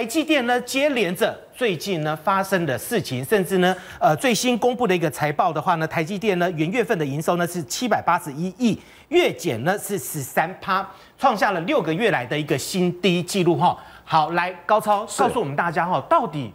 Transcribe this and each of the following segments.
台积电呢，接连着最近呢发生的事情，甚至呢，呃，最新公布的一个财报的话呢，台积电呢，元月份的营收呢是七百八十一亿，月减呢是十三趴，创下了六个月来的一个新低纪录哈。好，来高超告诉我们大家哈，到底。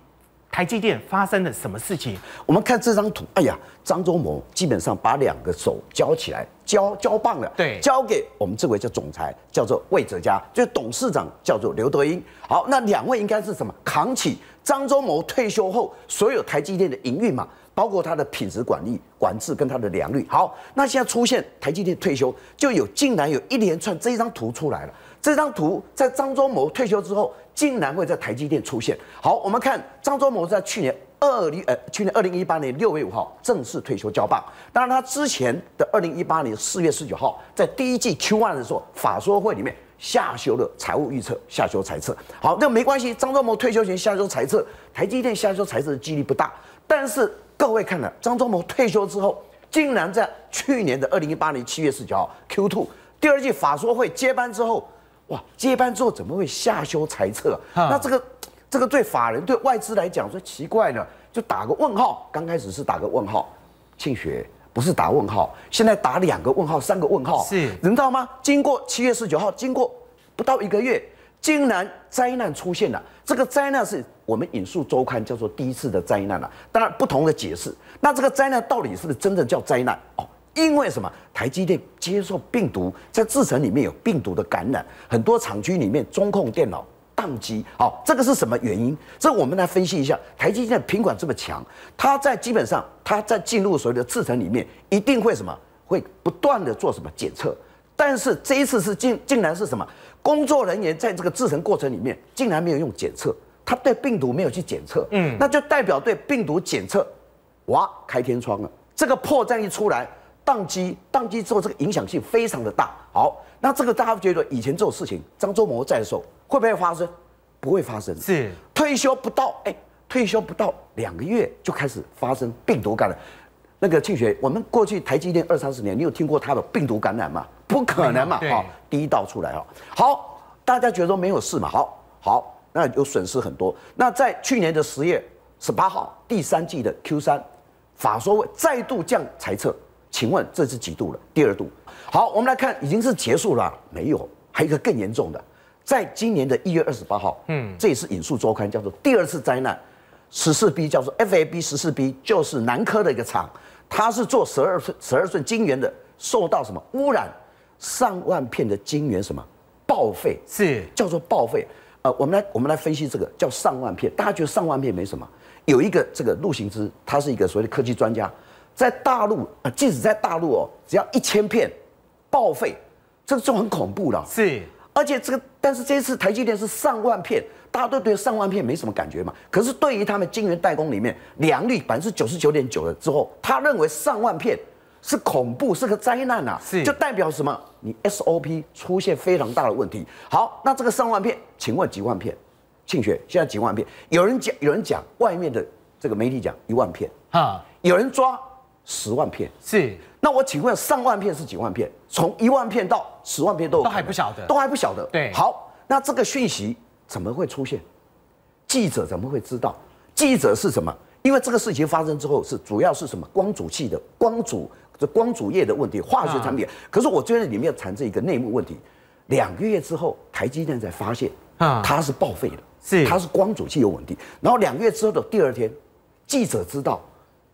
台积电发生了什么事情？我们看这张图，哎呀，张忠谋基本上把两个手交起来，交交棒了。对，交给我们这位叫总裁，叫做魏哲家，就董事长叫做刘德英。好，那两位应该是什么扛起张忠谋退休后所有台积电的营运嘛，包括他的品质管理、管制跟他的良率。好，那现在出现台积电退休，就有竟然有一连串这一张图出来了。这张图在张忠谋退休之后。竟然会在台积电出现。好，我们看张忠谋在去年二零呃，去年二零一八年六月五号正式退休交棒。当然，他之前的二零一八年四月十九号在第一季 Q1 的时候法说会里面下修了财务预测，下修财测。好，那没关系。张忠谋退休前下修财测，台积电下修财测的几率不大。但是各位看了，张忠谋退休之后，竟然在去年的二零一八年七月十九号 Q2 第二季法说会接班之后。哇！接班之后怎么会下修裁撤？那这个这个对法人对外资来讲说奇怪呢，就打个问号。刚开始是打个问号，庆雪不是打问号，现在打两个问号、三个问号，是，你知道吗？经过七月十九号，经过不到一个月，竟然灾难出现了。这个灾难是，我们引述周刊叫做第一次的灾难了。当然不同的解释，那这个灾难到底是不是真的叫灾难？哦。因为什么？台积电接受病毒，在制程里面有病毒的感染，很多厂区里面中控电脑宕机。好，这个是什么原因？这我们来分析一下。台积电品管这么强，它在基本上它在进入所谓的制程里面，一定会什么？会不断的做什么检测？但是这一次是竟竟然是什么？工作人员在这个制程过程里面竟然没有用检测，他对病毒没有去检测。嗯，那就代表对病毒检测，哇，开天窗了。这个破绽一出来。宕机，宕机之后这个影响性非常的大。好，那这个大家觉得以前这种事情，张忠谋在的时候会不会发生？不会发生。是退休不到，哎，退休不到两个月就开始发生病毒感染那个庆学，我们过去台积电二三十年，你有听过他的病毒感染吗？不可能嘛！好，第一道出来哦。好，大家觉得没有事嘛？好，好，那有损失很多。那在去年的十月十八号，第三季的 Q 三，法说再度降猜测。请问这是几度了？第二度。好，我们来看，已经是结束了没有？还有一个更严重的，在今年的一月二十八号，嗯，这也是《引述周刊》叫做第二次灾难，十四 B 叫做 FAB 十四 B 就是南科的一个厂，它是做十二寸十二寸晶圆的，受到什么污染？上万片的晶圆什么报废？是叫做报废。呃，我们来我们来分析这个叫上万片，大家觉得上万片没什么？有一个这个陆行之，他是一个所谓的科技专家。在大陆啊，即使在大陆哦，只要一千片报废，这个就很恐怖了。是，而且这个，但是这一次台积电是上万片，大家都对上万片没什么感觉嘛？可是对于他们晶圆代工里面良率百分之九十九点九了之后，他认为上万片是恐怖，是个灾难啊！是，就代表什么？你 SOP 出现非常大的问题。好，那这个上万片，请问几万片？庆雪现在几万片？有人讲，有人讲，外面的这个媒体讲一万片啊，有人抓。十万片是，那我请问，上万片是几万片？从一万片到十万片都都还不晓得，都还不晓得。对，好，那这个讯息怎么会出现？记者怎么会知道？记者是什么？因为这个事情发生之后，是主要是什么？光阻器的光阻这光阻液的问题，化学产品。可是我觉得里面藏着一个内幕问题。两个月之后，台积电才发现啊，它是报废了，是它是光阻器有问题。然后两个月之后的第二天，记者知道，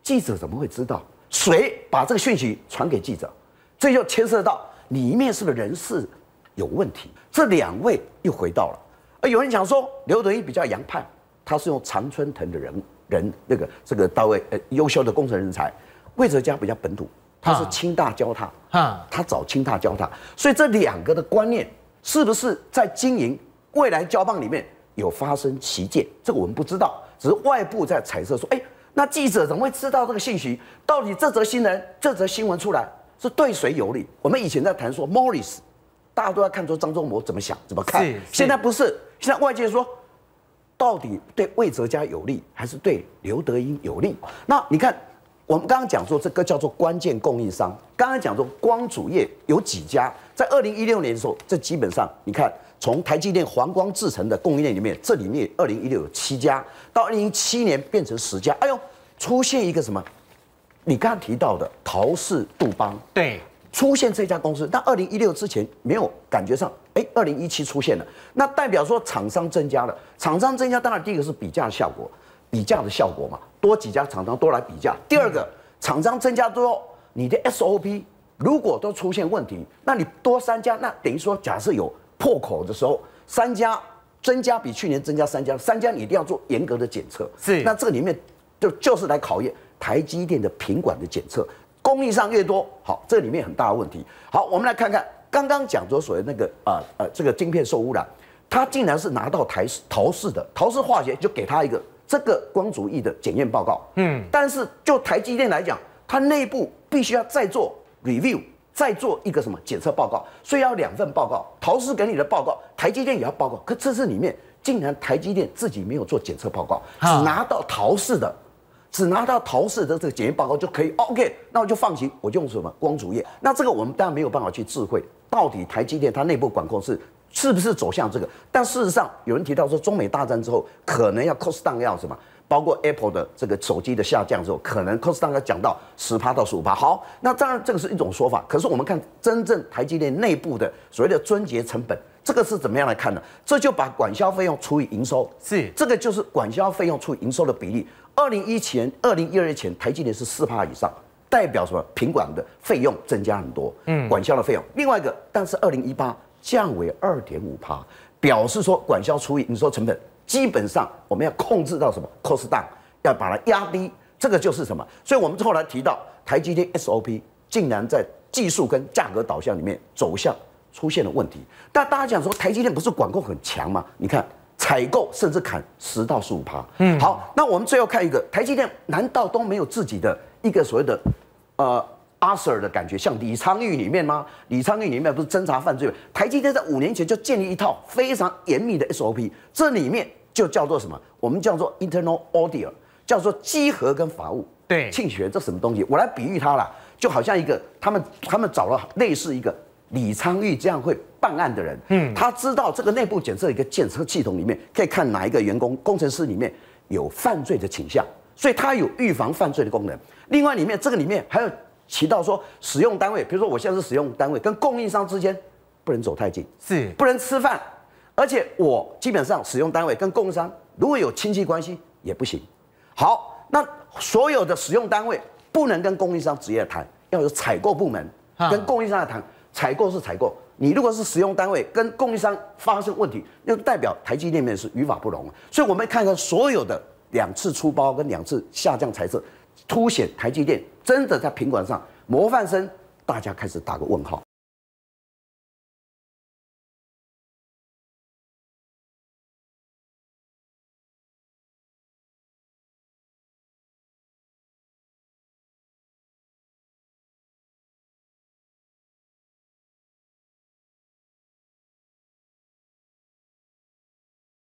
记者怎么会知道？谁把这个讯息传给记者，这就牵涉到里面是不是人事有问题？这两位又回到了，而有人讲说刘德一比较洋派，他是用常春藤的人人那个这个到位，呃，优秀的工程人才；魏哲家比较本土，他是清大教他，啊，他找清大教他，所以这两个的观念是不是在经营未来交棒里面有发生歧见？这个我们不知道，只是外部在彩测说，哎。那记者怎么会知道这个信息？到底这则新闻，这则新闻出来是对谁有利？我们以前在谈说，Morris，大家都在看出张忠谋怎么想、怎么看。现在不是，现在外界说，到底对魏哲家有利还是对刘德英有利？那你看。我们刚刚讲说这个叫做关键供应商。刚刚讲说光主业有几家，在二零一六年的时候，这基本上你看，从台积电、黄光制成的供应链里面，这里面二零一六有七家，到二零一七年变成十家。哎呦，出现一个什么？你刚刚提到的陶氏杜邦，对，出现这家公司。但二零一六之前没有感觉上，哎，二零一七出现了，那代表说厂商增加了。厂商增加当然第一个是比价的效果。比价的效果嘛，多几家厂商多来比价。第二个，厂商增加之后，你的 SOP 如果都出现问题，那你多三家，那等于说假设有破口的时候，三家增加比去年增加三家，三家你一定要做严格的检测。是，那这个里面就就是来考验台积电的品管的检测工艺上越多，好，这里面很大的问题。好，我们来看看刚刚讲着所谓那个啊呃这个晶片受污染，他竟然是拿到台陶氏的陶氏化学就给他一个。这个光主义的检验报告，嗯，但是就台积电来讲，它内部必须要再做 review，再做一个什么检测报告，所以要两份报告。陶氏给你的报告，台积电也要报告。可这次里面竟然台积电自己没有做检测报告，只拿到陶氏的，只拿到陶氏的这个检验报告就可以。OK，那我就放心，我就用什么光主业。那这个我们当然没有办法去智慧到底台积电它内部管控是。是不是走向这个？但事实上，有人提到说，中美大战之后，可能要 cost down 要什么？包括 Apple 的这个手机的下降之后，可能 cost down 要讲到十趴到十五趴。好，那当然这个是一种说法。可是我们看真正台积电内部的所谓的钻结成本，这个是怎么样来看呢？这就把管销费用除以营收，是这个就是管销费用除以营收的比例。二零一前、二零一二年前，台积电是四趴以上，代表什么？品管的费用增加很多，嗯，管销的费用。另外一个，但是二零一八。降为二点五帕，表示说管销除以你说成本基本上我们要控制到什么？Cost down 要把它压低，这个就是什么？所以我们后来提到台积电 SOP 竟然在技术跟价格导向里面走向出现了问题。但大家讲说台积电不是管控很强吗？你看采购甚至砍十到十五帕。嗯，好，那我们最后看一个，台积电难道都没有自己的一个所谓的，呃？阿 Sir 的感觉像李昌钰里面吗？李昌钰里面不是侦查犯罪？台积电在五年前就建立一套非常严密的 SOP，这里面就叫做什么？我们叫做 Internal Audit，叫做稽核跟法务。对，庆学这什么东西？我来比喻他啦，就好像一个他们他们找了类似一个李昌钰这样会办案的人，嗯，他知道这个内部检测一个检测系统里面可以看哪一个员工工程师里面有犯罪的倾向，所以他有预防犯罪的功能。另外里面这个里面还有。提到说，使用单位，比如说我现在是使用单位，跟供应商之间不能走太近，是不能吃饭，而且我基本上使用单位跟供应商如果有亲戚关系也不行。好，那所有的使用单位不能跟供应商直接谈，要有采购部门跟供应商来谈。采购是采购，你如果是使用单位跟供应商发生问题，那代表台积电面是与法不容。所以我们看看所有的两次出包跟两次下降财质，凸显台积电。真的在品管上，模范生，大家开始打个问号。